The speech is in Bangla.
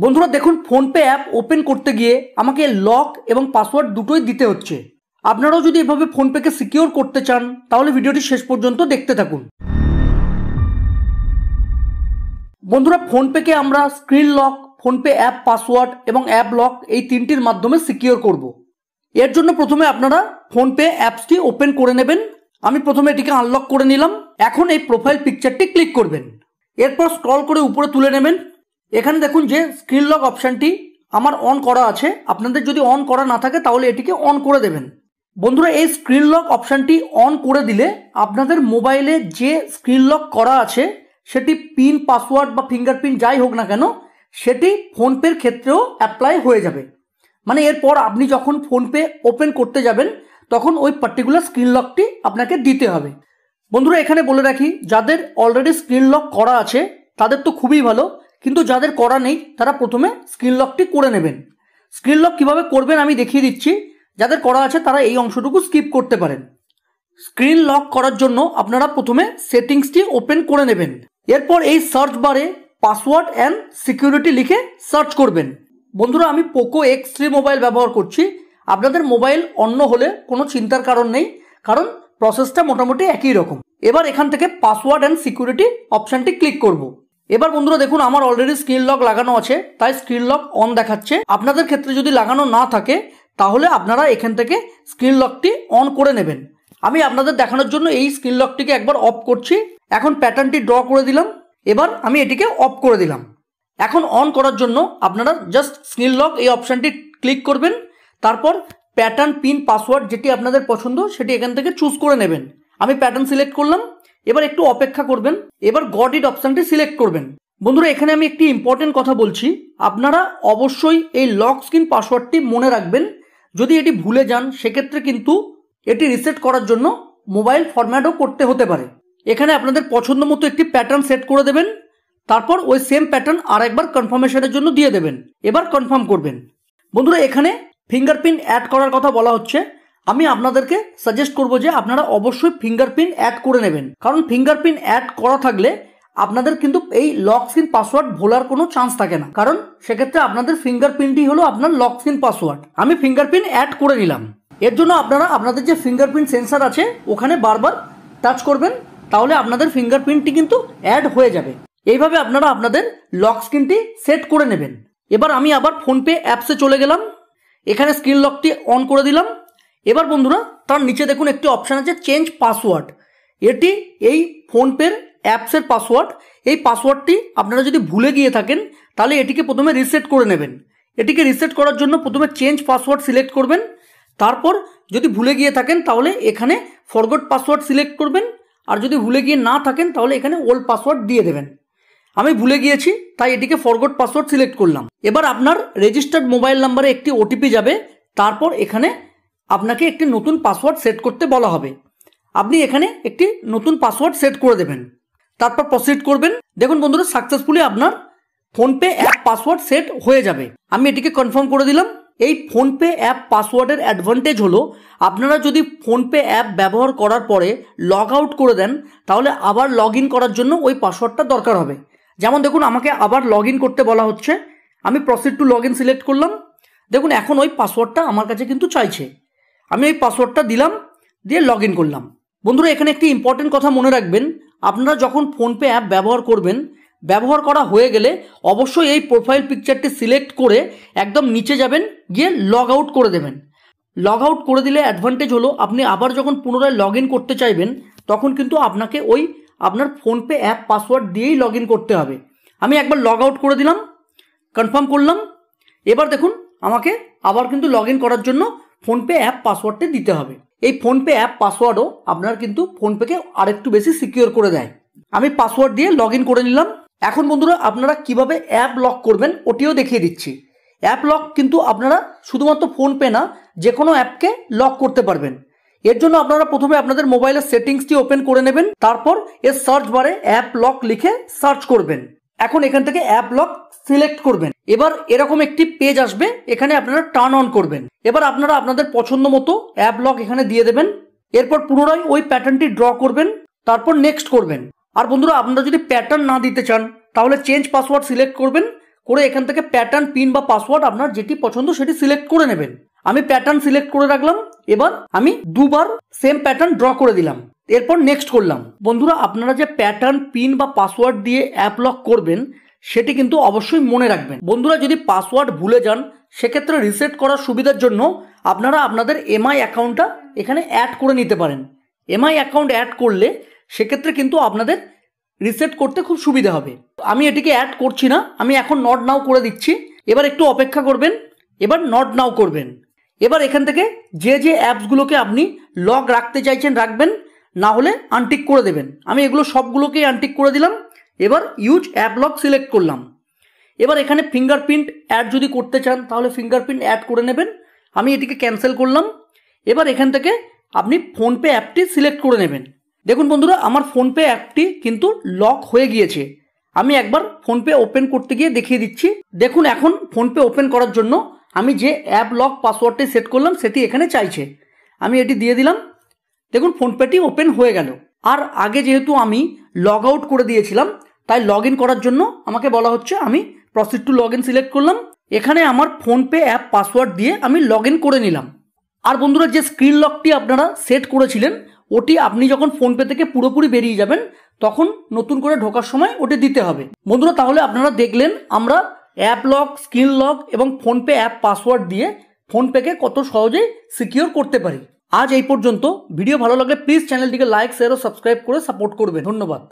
বন্ধুরা দেখুন ফোনপে অ্যাপ ওপেন করতে গিয়ে আমাকে লক এবং পাসওয়ার্ড দুটোই দিতে হচ্ছে আপনারাও যদি এভাবে ফোনপেকে সিকিওর করতে চান তাহলে ভিডিওটি শেষ পর্যন্ত দেখতে থাকুন বন্ধুরা ফোনপেকে আমরা screen lock PhonePe app password এবং অ্যাপ লক এই তিনটির মাধ্যমে সিকিওর করব। এর জন্য প্রথমে আপনারা ফোনপে অ্যাপসটি ওপেন করে নেবেন আমি প্রথমে এটিকে আনলক করে নিলাম এখন এই প্রোফাইল পিকচারটি ক্লিক করবেন এরপর স্ক্রল করে উপরে তুলে নেবেন এখানে দেখুন যে স্ক্রিন লক অপশানটি আমার অন করা আছে আপনাদের যদি অন করা না থাকে তাহলে এটিকে অন করে দেবেন বন্ধুরা এই স্ক্রিন লক অপশানটি অন করে দিলে আপনাদের মোবাইলে যে স্ক্রিন লক করা আছে সেটি পিন পাসওয়ার্ড বা ফিঙ্গারপ্রিন্ট যাই হোক না কেন সেটি ফোনপের ক্ষেত্রেও অ্যাপ্লাই হয়ে যাবে মানে এরপর আপনি যখন ফোনপে ওপেন করতে যাবেন তখন ওই পার্টিকুলার স্ক্রিন লকটি আপনাকে দিতে হবে বন্ধুরা এখানে বলে রাখি যাদের অলরেডি স্ক্রিন লক করা আছে তাদের তো খুবই ভালো কিন্তু যাদের করা নেই তারা প্রথমে স্ক্রিন লকটি করে নেবেন স্ক্রিন লক কীভাবে করবেন আমি দেখিয়ে দিচ্ছি যাদের করা আছে তারা এই অংশটুকু স্কিপ করতে পারেন স্ক্রিন লক করার জন্য আপনারা প্রথমে সেটিংসটি ওপেন করে নেবেন এরপর এই সার্চ বারে পাসওয়ার্ড অ্যান্ড সিকিউরিটি লিখে সার্চ করবেন বন্ধুরা আমি পোকো এক্স থ্রি মোবাইল ব্যবহার করছি আপনাদের মোবাইল অন্য হলে কোনো চিন্তার কারণ নেই কারণ প্রসেসটা মোটামুটি একই রকম এবার এখান থেকে পাসওয়ার্ড অ্যান্ড সিকিউরিটি অপশানটি ক্লিক করবো এবার বন্ধুরা দেখুন আমার অলরেডি স্ক্রিন লক লাগানো আছে তাই স্ক্রিন লক অন দেখাচ্ছে আপনাদের ক্ষেত্রে যদি লাগানো না থাকে তাহলে আপনারা এখান থেকে স্ক্রিন লকটি অন করে নেবেন আমি আপনাদের দেখানোর জন্য এই স্ক্রিন লকটিকে একবার অফ করছি এখন প্যাটার্নটি ড্র করে দিলাম এবার আমি এটিকে অফ করে দিলাম এখন অন করার জন্য আপনারা জাস্ট স্ক্রিন লক এই অপশানটি ক্লিক করবেন তারপর প্যাটার্ন পিন পাসওয়ার্ড যেটি আপনাদের পছন্দ সেটি এখান থেকে চুজ করে নেবেন আমি প্যাটার্ন সিলেক্ট করলাম এবার একটু অপেক্ষা করবেন এবার গড অপশানটি সিলেক্ট করবেন বন্ধুরা এখানে আমি একটি ইম্পর্টেন্ট কথা বলছি আপনারা অবশ্যই এই লক স্ক্রিন পাসওয়ার্ডটি মনে রাখবেন যদি এটি ভুলে যান সেক্ষেত্রে কিন্তু এটি রিসেট করার জন্য মোবাইল ফরম্যাটও করতে হতে পারে এখানে আপনাদের পছন্দ মতো একটি প্যাটার্ন সেট করে দেবেন তারপর ওই সেম প্যাটার্ন আর একবার কনফার্মেশনের জন্য দিয়ে দেবেন এবার কনফার্ম করবেন বন্ধুরা এখানে ফিঙ্গারপ্রিন্ট অ্যাড করার কথা বলা হচ্ছে আমি আপনাদেরকে সাজেস্ট করব যে আপনারা অবশ্যই ফিঙ্গারপ্রিন্ট অ্যাড করে নেবেন কারণ ফিঙ্গারপ্রিন্ট অ্যাড করা থাকলে আপনাদের কিন্তু এই লক স্ক্রিন পাসওয়ার্ড ভোলার কোনো চান্স থাকে না কারণ সেক্ষেত্রে আপনাদের ফিঙ্গারপ্রিন্টই হলো আপনার লক স্ক্রিন পাসওয়ার্ড আমি ফিঙ্গারপ্রিন্ট অ্যাড করে নিলাম এর জন্য আপনারা আপনাদের যে ফিঙ্গারপ্রিন্ট সেন্সার আছে ওখানে বারবার টাচ করবেন তাহলে আপনাদের ফিঙ্গারপ্রিন্টটি কিন্তু অ্যাড হয়ে যাবে এইভাবে আপনারা আপনাদের লক স্ক্রিনটি সেট করে নেবেন এবার আমি আবার ফোনপে অ্যাপসে চলে গেলাম এখানে স্ক্রিন লকটি অন করে দিলাম এবার বন্ধুরা তার নিচে দেখুন একটি অপশান আছে চেঞ্জ পাসওয়ার্ড এটি এই ফোনপের অ্যাপসের পাসওয়ার্ড এই পাসওয়ার্ডটি আপনারা যদি ভুলে গিয়ে থাকেন তাহলে এটিকে প্রথমে রিসেট করে নেবেন এটিকে রিসেট করার জন্য প্রথমে চেঞ্জ পাসওয়ার্ড সিলেক্ট করবেন তারপর যদি ভুলে গিয়ে থাকেন তাহলে এখানে ফরগট পাসওয়ার্ড সিলেক্ট করবেন আর যদি ভুলে গিয়ে না থাকেন তাহলে এখানে ওল্ড পাসওয়ার্ড দিয়ে দেবেন আমি ভুলে গিয়েছি তাই এটিকে ফরগট পাসওয়ার্ড সিলেক্ট করলাম এবার আপনার রেজিস্টার্ড মোবাইল নাম্বারে একটি ওটিপি যাবে তারপর এখানে আপনাকে একটি নতুন পাসওয়ার্ড সেট করতে বলা হবে আপনি এখানে একটি নতুন পাসওয়ার্ড সেট করে দেবেন তারপর প্রসিড করবেন দেখুন বন্ধুরা সাকসেসফুলি আপনার ফোনপে অ্যাপ পাসওয়ার্ড সেট হয়ে যাবে আমি এটিকে কনফার্ম করে দিলাম এই ফোনপে অ্যাপ পাসওয়ার্ডের অ্যাডভান্টেজ হলো আপনারা যদি ফোনপে অ্যাপ ব্যবহার করার পরে লগ আউট করে দেন তাহলে আবার লগ ইন করার জন্য ওই পাসওয়ার্ডটা দরকার হবে যেমন দেখুন আমাকে আবার লগ ইন করতে বলা হচ্ছে আমি proceed to log in select করলাম দেখুন এখন ওই পাসওয়ার্ডটা আমার কাছে কিন্তু চাইছে আমি ওই পাসওয়ার্ডটা দিলাম দিয়ে লগ ইন করলাম বন্ধুরা এখানে একটি ইম্পর্টেন্ট কথা মনে রাখবেন আপনারা যখন ফোনপে অ্যাপ ব্যবহার করবেন ব্যবহার করা হয়ে গেলে অবশ্যই এই প্রোফাইল পিকচারটি সিলেক্ট করে একদম নিচে যাবেন গিয়ে লগ আউট করে দেবেন লগ আউট করে দিলে অ্যাডভান্টেজ হলো আপনি আবার যখন পুনরায় লগ ইন করতে চাইবেন তখন কিন্তু আপনাকে ওই আপনার ফোনপে অ্যাপ পাসওয়ার্ড দিয়েই লগ ইন করতে হবে আমি একবার লগ আউট করে দিলাম কনফার্ম করলাম এবার দেখুন আমাকে আবার কিন্তু লগ ইন করার জন্য ফোনপে অ্যাপ পাসওয়ার্ডটি দিতে হবে এই ফোনপে অ্যাপ পাসওয়ার্ডও আপনার কিন্তু ফোনপেকে আরেকটু বেশি সিকিওর করে দেয় আমি পাসওয়ার্ড দিয়ে লগ করে নিলাম এখন বন্ধুরা আপনারা কিভাবে অ্যাপ লক করবেন ওটিও দেখিয়ে দিচ্ছি অ্যাপ লক কিন্তু আপনারা শুধুমাত্র ফোনপে না যে কোনো অ্যাপকে লক করতে পারবেন এর জন্য আপনারা প্রথমে আপনাদের মোবাইলের সেটিংসটি ওপেন করে নেবেন তারপর এর সার্চ বারে অ্যাপ লক লিখে সার্চ করবেন এখন এখান থেকে অ্যাপ লক সিলেক্ট করবেন এবার এরকম একটি পেজ আসবে এখানে আপনারা টার্ন অন করবেন এবার আপনারা আপনাদের পছন্দ মতো অ্যাপ লক এখানে দিয়ে দেবেন এরপর পুনরায় ওই প্যাটার্নটি ড্র করবেন তারপর নেক্সট করবেন আর বন্ধুরা আপনারা যদি প্যাটার্ন না দিতে চান তাহলে চেঞ্জ পাসওয়ার্ড সিলেক্ট করবেন করে এখান থেকে প্যাটার্ন পিন বা পাসওয়ার্ড আপনার যেটি পছন্দ সেটি সিলেক্ট করে নেবেন আমি প্যাটার্ন সিলেক্ট করে রাখলাম এবার আমি দুবার সেম প্যাটার্ন ড্র করে দিলাম এরপর নেক্সট করলাম বন্ধুরা আপনারা যে প্যাটার্ন পিন বা পাসওয়ার্ড দিয়ে অ্যাপ লক করবেন সেটি কিন্তু অবশ্যই মনে রাখবেন বন্ধুরা যদি পাসওয়ার্ড ভুলে যান সেক্ষেত্রে রিসেট করার সুবিধার জন্য আপনারা আপনাদের এমআই অ্যাকাউন্টটা এখানে অ্যাড করে নিতে পারেন এমআই অ্যাকাউন্ট অ্যাড করলে সেক্ষেত্রে কিন্তু আপনাদের রিসেট করতে খুব সুবিধা হবে আমি এটিকে অ্যাড করছি না আমি এখন নট নাও করে দিচ্ছি এবার একটু অপেক্ষা করবেন এবার নট নাও করবেন এবার এখান থেকে যে যে অ্যাপসগুলোকে আপনি লক রাখতে চাইছেন রাখবেন না হলে আনটিক করে দেবেন আমি এগুলো সবগুলোকেই আনটিক করে দিলাম এবার ইউজ অ্যাপ লক সিলেক্ট করলাম এবার এখানে ফিঙ্গারপ্রিন্ট অ্যাড যদি করতে চান তাহলে ফিঙ্গারপ্রিন্ট অ্যাড করে নেবেন আমি এটিকে ক্যান্সেল করলাম এবার এখান থেকে আপনি ফোনপে অ্যাপটি সিলেক্ট করে নেবেন দেখুন বন্ধুরা আমার ফোনপে অ্যাপটি কিন্তু লক হয়ে গিয়েছে আমি একবার ফোনপে ওপেন করতে গিয়ে দেখিয়ে দিচ্ছি দেখুন এখন ফোনপে ওপেন করার জন্য আমি যে অ্যাপ লক পাসওয়ার্ডটি সেট করলাম সেটি এখানে চাইছে আমি এটি দিয়ে দিলাম দেখুন ফোনপেটি ওপেন হয়ে গেল আর আগে যেহেতু আমি লগ আউট করে দিয়েছিলাম তাই লগ ইন করার জন্য আমাকে বলা হচ্ছে আমি proceed to log in select করলাম এখানে আমার ফোনপে অ্যাপ পাসওয়ার্ড দিয়ে আমি লগ ইন করে নিলাম আর বন্ধুরা যে স্ক্রিন লকটি আপনারা সেট করেছিলেন ওটি আপনি যখন ফোনপে থেকে পুরোপুরি বেরিয়ে যাবেন তখন নতুন করে ঢোকার সময় ওটি দিতে হবে বন্ধুরা তাহলে আপনারা দেখলেন আমরা অ্যাপ লক স্ক্রিন লক এবং ফোনপে অ্যাপ পাসওয়ার্ড দিয়ে ফোনপেকে কত সহজেই সিকিওর করতে পারি আজ এই পর্যন্ত ভিডিও ভালো লাগলে প্লিজ চ্যানেলটিকে লাইক শেয়ার ও সাবস্ক্রাইব করে সাপোর্ট করবে ধন্যবাদ